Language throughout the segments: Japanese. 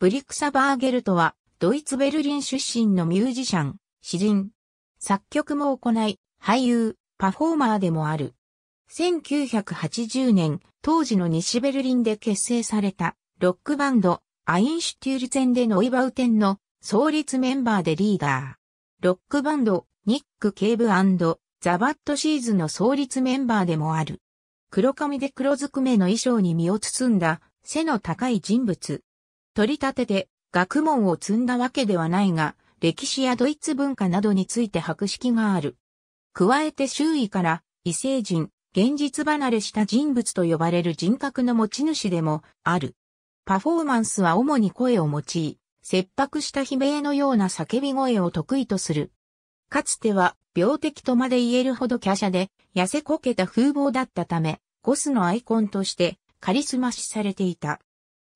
ブリクサバーゲルトは、ドイツベルリン出身のミュージシャン、詩人。作曲も行い、俳優、パフォーマーでもある。1980年、当時の西ベルリンで結成された、ロックバンド、アインシュテュールゼンでノイバウテンの創立メンバーでリーダー。ロックバンド、ニック・ケーブザ・バット・シーズの創立メンバーでもある。黒髪で黒ずくめの衣装に身を包んだ背の高い人物。取り立てて学問を積んだわけではないが、歴史やドイツ文化などについて博識がある。加えて周囲から異星人、現実離れした人物と呼ばれる人格の持ち主でもある。パフォーマンスは主に声を用い、切迫した悲鳴のような叫び声を得意とする。かつては病的とまで言えるほど華奢で、痩せこけた風貌だったため、ゴスのアイコンとしてカリスマ視されていた。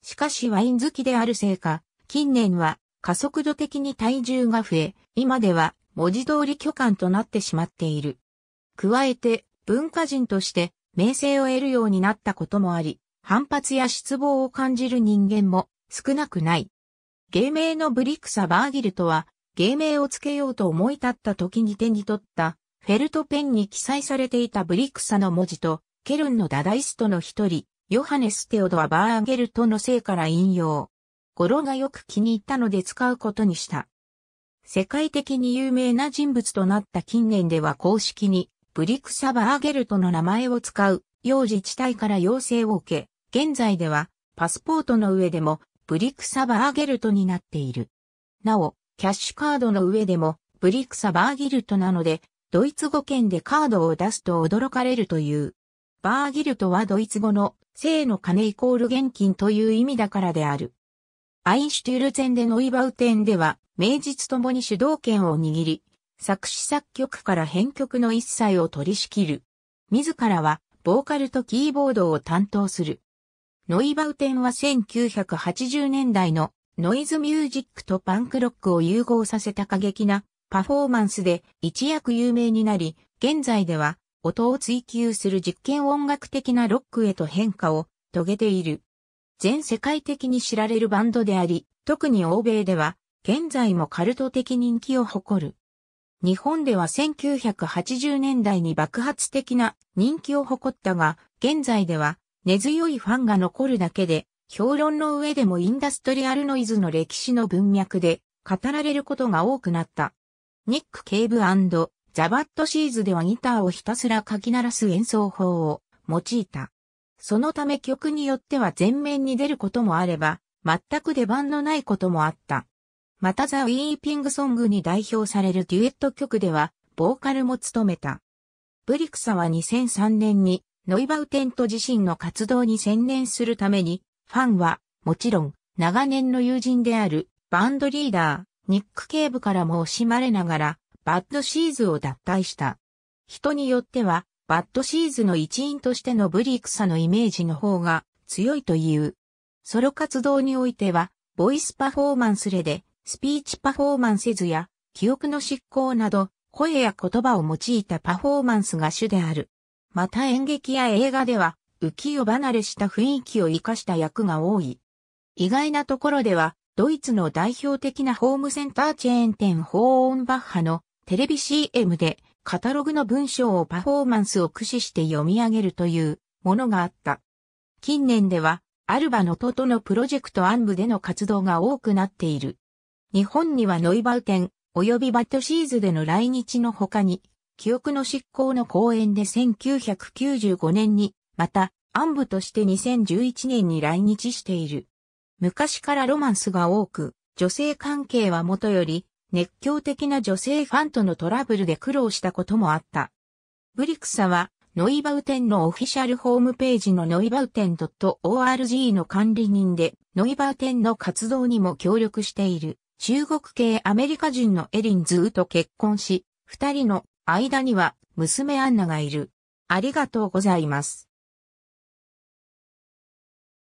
しかしワイン好きであるせいか、近年は加速度的に体重が増え、今では文字通り巨漢となってしまっている。加えて文化人として名声を得るようになったこともあり、反発や失望を感じる人間も少なくない。芸名のブリクサ・バーギルとは、芸名をつけようと思い立った時に手に取ったフェルトペンに記載されていたブリクサの文字と、ケルンのダダイストの一人、ヨハネス・テオドア・バーゲルトのいから引用。語呂がよく気に入ったので使うことにした。世界的に有名な人物となった近年では公式にブリクサ・バーゲルトの名前を使う幼児地帯から要請を受け、現在ではパスポートの上でもブリクサ・バーゲルトになっている。なお、キャッシュカードの上でもブリクサ・バーギルトなので、ドイツ語圏でカードを出すと驚かれるという。バーギルトはドイツ語の生の金イコール現金という意味だからである。アインシュテュルゼンでノイバウテンでは、名実ともに主導権を握り、作詞作曲から編曲の一切を取り仕切る。自らは、ボーカルとキーボードを担当する。ノイバウテンは1980年代のノイズミュージックとパンクロックを融合させた過激なパフォーマンスで一躍有名になり、現在では音を追求する実験音楽的なロックへと変化を遂げている。全世界的に知られるバンドであり、特に欧米では、現在もカルト的人気を誇る。日本では1980年代に爆発的な人気を誇ったが、現在では根強いファンが残るだけで、評論の上でもインダストリアルノイズの歴史の文脈で語られることが多くなった。ニック・ケイブザバットシーズではギターをひたすらかき鳴らす演奏法を用いた。そのため曲によっては前面に出ることもあれば、全く出番のないこともあった。またザ・ウィーピングソングに代表されるデュエット曲では、ボーカルも務めた。ブリクサは2003年に、ノイバウテント自身の活動に専念するために、ファンは、もちろん、長年の友人である、バンドリーダー、ニック・ケーブからも惜しまれながら、バッドシーズを脱退した。人によっては、バッドシーズの一員としてのブリークサのイメージの方が強いという。ソロ活動においては、ボイスパフォーマンスレで、スピーチパフォーマンスズや、記憶の執行など、声や言葉を用いたパフォーマンスが主である。また演劇や映画では、浮世離れした雰囲気を活かした役が多い。意外なところでは、ドイツの代表的なホームセンターチェーン店ホーオンバッハのテレビ CM でカタログの文章をパフォーマンスを駆使して読み上げるというものがあった。近年では、アルバのとのプロジェクト暗部での活動が多くなっている。日本にはノイバウテン及びバットシーズでの来日の他に、記憶の執行の講演で1995年に、また、暗部として2011年に来日している。昔からロマンスが多く、女性関係はもとより、熱狂的な女性ファンとのトラブルで苦労したこともあった。ブリクサは、ノイバウテンのオフィシャルホームページのノイバウテン .org の管理人で、ノイバウテンの活動にも協力している、中国系アメリカ人のエリン・ズーと結婚し、二人の間には娘アンナがいる。ありがとうございます。